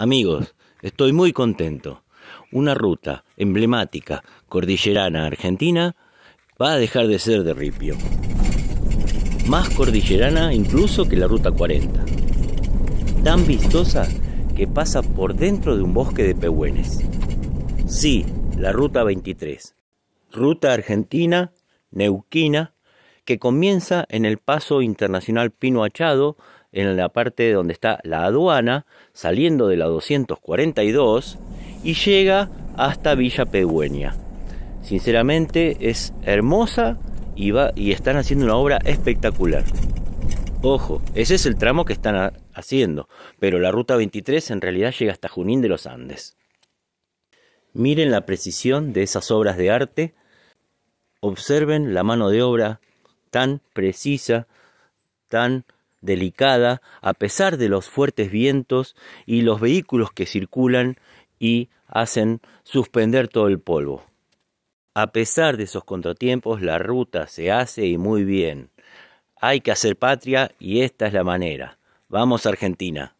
Amigos, estoy muy contento. Una ruta emblemática cordillerana argentina va a dejar de ser de ripio. Más cordillerana incluso que la Ruta 40. Tan vistosa que pasa por dentro de un bosque de pehuenes. Sí, la Ruta 23. Ruta argentina, neuquina, que comienza en el Paso Internacional Pino Achado en la parte donde está la aduana, saliendo de la 242 y llega hasta Villa Pegüeña. Sinceramente es hermosa y, va, y están haciendo una obra espectacular. Ojo, ese es el tramo que están haciendo, pero la ruta 23 en realidad llega hasta Junín de los Andes. Miren la precisión de esas obras de arte, observen la mano de obra tan precisa, tan delicada a pesar de los fuertes vientos y los vehículos que circulan y hacen suspender todo el polvo. A pesar de esos contratiempos, la ruta se hace y muy bien. Hay que hacer patria y esta es la manera. Vamos Argentina.